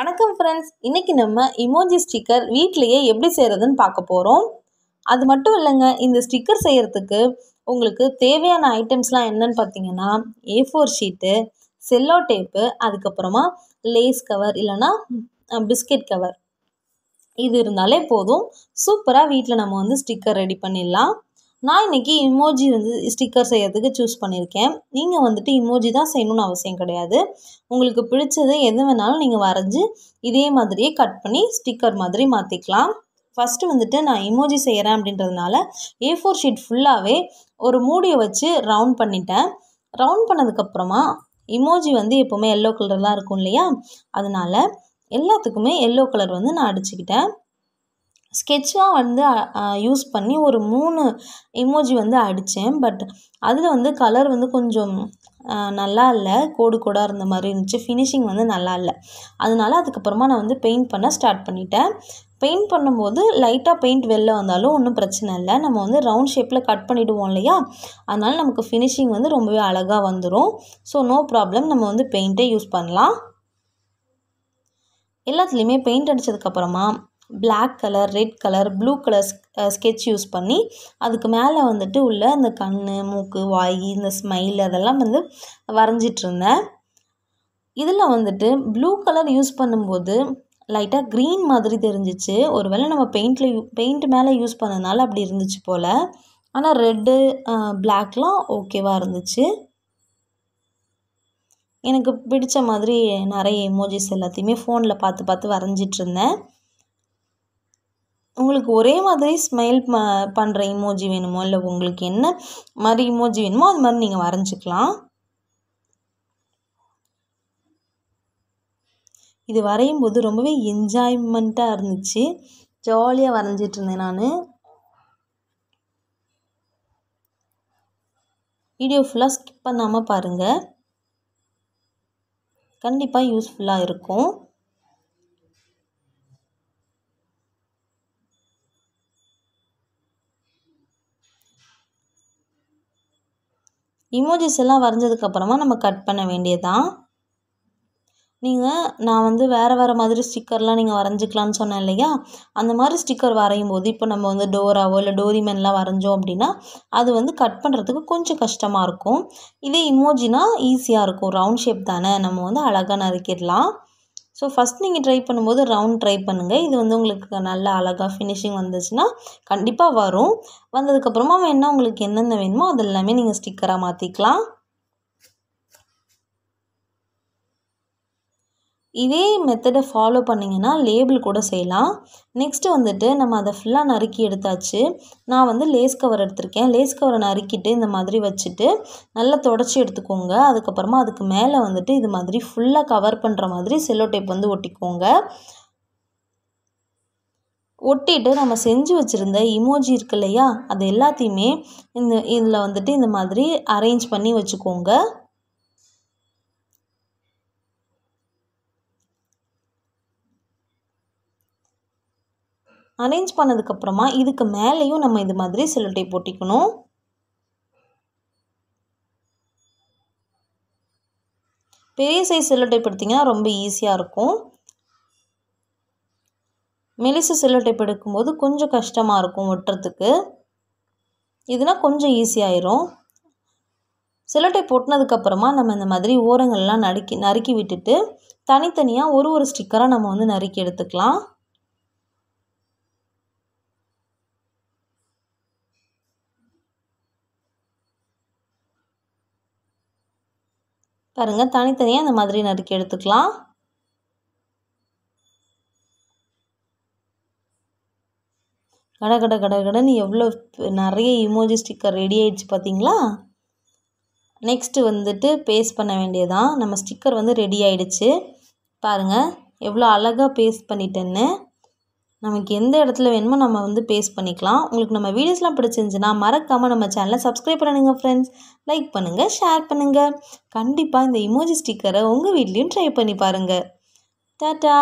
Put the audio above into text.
வணக்கம் ஃப்ரெண்ட்ஸ் இன்றைக்கி நம்ம இமோஜி ஸ்டிக்கர் வீட்லேயே எப்படி செய்கிறதுன்னு பார்க்க போகிறோம் அது மட்டும் இல்லைங்க இந்த ஸ்டிக்கர் செய்கிறதுக்கு உங்களுக்கு தேவையான ஐட்டம்ஸ்லாம் என்னன்னு பார்த்தீங்கன்னா A four sheet cello tape அதுக்கப்புறமா லேஸ் கவர் இல்லைன்னா பிஸ்கெட் கவர் இது இருந்தாலே போதும் சூப்பராக வீட்டில் நம்ம வந்து ஸ்டிக்கர் ரெடி பண்ணிடலாம் நான் இன்றைக்கி இமோஜி வந்து ஸ்டிக்கர் செய்கிறதுக்கு சூஸ் பண்ணியிருக்கேன் நீங்கள் வந்துட்டு இமோஜி தான் செய்யணும்னு அவசியம் கிடையாது உங்களுக்கு பிடிச்சது எது வேணாலும் நீங்கள் வரைஞ்சி இதே மாதிரியே கட் பண்ணி ஸ்டிக்கர் மாதிரி மாற்றிக்கலாம் ஃபஸ்ட்டு வந்துட்டு நான் இமோஜி செய்கிறேன் அப்படின்றதுனால ஏ ஃபோர் ஷீட் ஃபுல்லாகவே ஒரு மூடியை வச்சு ரவுண்ட் பண்ணிட்டேன் ரவுண்ட் பண்ணதுக்கப்புறமா இமோஜி வந்து எப்போவுமே எல்லோ கலர் தான் இருக்கும் இல்லையா அதனால் எல்லாத்துக்குமே எல்லோ கலர் வந்து நான் அடிச்சுக்கிட்டேன் ஸ்கெட்சாக வந்து யூஸ் பண்ணி ஒரு மூணு எமோஜி வந்து அடித்தேன் பட் அதில் வந்து கலர் வந்து கொஞ்சம் நல்லா இல்லை கோடு கோடாக இருந்த மாதிரி இருந்துச்சு ஃபினிஷிங் வந்து நல்லா இல்லை அதனால அதுக்கப்புறமா நான் வந்து பெயிண்ட் பண்ண ஸ்டார்ட் பண்ணிட்டேன் பெயிண்ட் பண்ணும்போது லைட்டாக பெயிண்ட் வெளில வந்தாலும் ஒன்றும் பிரச்சனை இல்லை நம்ம வந்து ரவுண்ட் ஷேப்பில் கட் பண்ணிவிடுவோம் இல்லையா அதனால் நமக்கு ஃபினிஷிங் வந்து ரொம்பவே அழகாக வந்துடும் ஸோ நோ ப்ராப்ளம் நம்ம வந்து பெயிண்ட்டே யூஸ் பண்ணலாம் எல்லாத்துலேயுமே பெயிண்ட் அடித்ததுக்கப்புறமா black colour red colour blue colour sketch use பண்ணி அதுக்கு மேலே வந்துட்டு உள்ள அந்த கண் மூக்கு வாய் இந்த ஸ்மைல் அதெல்லாம் வந்து வரைஞ்சிட்ருந்தேன் இதில் வந்துட்டு ப்ளூ கலர் யூஸ் பண்ணும்போது லைட்டாக க்ரீன் மாதிரி தெரிஞ்சிச்சு ஒருவேளை நம்ம பெயிண்டில் யூ பெயிண்ட் மேலே யூஸ் பண்ணதுனால அப்படி இருந்துச்சு போல் ஆனால் ரெட்டு பிளாக்லாம் ஓகேவாக இருந்துச்சு எனக்கு பிடித்த மாதிரி நிறைய எமோஜிஸ் எல்லாத்தையுமே ஃபோனில் பார்த்து பார்த்து வரைஞ்சிட்ருந்தேன் உங்களுக்கு ஒரே மாதிரி ஸ்மைல் ம பண்ணுற இமோஜி வேணுமோ இல்லை உங்களுக்கு என்ன மாதிரி இமோஜி வேணுமோ அது மாதிரி நீங்கள் வரைஞ்சிக்கலாம் இது வரையும் போது ரொம்பவே என்ஜாய்மெண்ட்டாக இருந்துச்சு ஜாலியாக வரைஞ்சிட்டு இருந்தேன் நான் வீடியோ ஃபுல்லாக ஸ்கிப் பண்ணாமல் பாருங்கள் கண்டிப்பாக யூஸ்ஃபுல்லாக இருக்கும் இமோஜிஸ் எல்லாம் வரைஞ்சதுக்கப்புறமா நம்ம கட் பண்ண வேண்டியதான் நீங்கள் நான் வந்து வேறு வேறு மாதிரி ஸ்டிக்கர்லாம் நீங்கள் வரைஞ்சிக்கலான்னு சொன்னேன் இல்லையா அந்த மாதிரி ஸ்டிக்கர் வரையும் போது இப்போ நம்ம வந்து டோராவோ இல்லை டோரிமேன்லாம் வரைஞ்சோம் அப்படின்னா அது வந்து கட் பண்ணுறதுக்கு கொஞ்சம் கஷ்டமாக இருக்கும் இதே இமோஜினா ஈஸியாக இருக்கும் ரவுண்ட் ஷேப் தானே நம்ம வந்து அழகாக நறுக்கிடலாம் ஸோ ஃபஸ்ட் நீங்கள் ட்ரை பண்ணும்போது ரவுண்ட் ட்ரை பண்ணுங்கள் இது வந்து உங்களுக்கு நல்லா அழகாக ஃபினிஷிங் வந்துச்சுன்னா கண்டிப்பாக வரும் வந்ததுக்கப்புறமா வேணால் உங்களுக்கு என்னென்ன வேணுமோ அதெல்லாமே நீங்கள் ஸ்டிக்கராக மாற்றிக்கலாம் இதே மெத்தடை ஃபாலோ பண்ணிங்கன்னா லேபிள் கூட செய்யலாம் நெக்ஸ்ட்டு வந்துட்டு நம்ம அதை ஃபுல்லாக நறுக்கி எடுத்தாச்சு நான் வந்து லேஸ் கவர் எடுத்திருக்கேன் லேஸ் கவரை நறுக்கிட்டு இந்த மாதிரி வச்சுட்டு நல்லா தொடச்சி எடுத்துக்கோங்க அதுக்கப்புறமா அதுக்கு மேலே வந்துட்டு இது மாதிரி ஃபுல்லாக கவர் பண்ணுற மாதிரி செல்லோ டேப் வந்து ஒட்டிக்கோங்க ஒட்டிட்டு நம்ம செஞ்சு வச்சுருந்த இமோஜி இருக்கு இல்லையா அது எல்லாத்தையுமே இந்த இதில் வந்துட்டு இந்த மாதிரி அரேஞ்ச் பண்ணி வச்சுக்கோங்க அரேஞ்ச் பண்ணதுக்கப்புறமா இதுக்கு மேலேயும் நம்ம இது மாதிரி சிலட்டை போட்டிக்கணும் பெரிய சைஸ் சிலட்டை படுத்திங்கன்னா ரொம்ப ஈஸியாக இருக்கும் மெலிசு சிலட்டை படுக்கும்போது கொஞ்சம் கஷ்டமாக இருக்கும் ஒட்டுறதுக்கு இதுனா கொஞ்சம் ஈஸியாயிரும் சிலட்டை போட்டினதுக்கப்புறமா நம்ம இந்த மாதிரி ஓரங்கள்லாம் நறுக்கி நறுக்கி விட்டுட்டு தனித்தனியாக ஒரு ஒரு ஸ்டிக்கராக நம்ம வந்து நறுக்கி எடுத்துக்கலாம் பாருங்கள் தனித்தனியாக இந்த மாதிரி நறுக்கி எடுத்துக்கலாம் கட கட கட கடன் எவ்வளோ நிறைய இமோஜி ஸ்டிக்கர் ரெடி ஆயிடுச்சு பார்த்தீங்களா நெக்ஸ்ட்டு வந்துட்டு பேஸ்ட் பண்ண வேண்டியதான் நம்ம ஸ்டிக்கர் வந்து ரெடி ஆயிடுச்சு பாருங்கள் எவ்வளோ அழகாக பேஸ்ட் பண்ணிட்டேன்னு நமக்கு எந்த இடத்துல வேணுமோ நம்ம வந்து பேஸ்ட் பண்ணிக்கலாம் உங்களுக்கு நம்ம வீடியோஸ்லாம் பிடிச்சிருந்துச்சுன்னா மறக்காமல் நம்ம சேனலை சப்ஸ்கிரைப் பண்ணுங்க ஃப்ரெண்ட்ஸ் லைக் பண்ணுங்கள் ஷேர் பண்ணுங்கள் கண்டிப்பாக இந்த இமோஜி ஸ்டிக்கரை உங்கள் வீட்லேயும் ட்ரை பண்ணி பாருங்கள் டாட்டா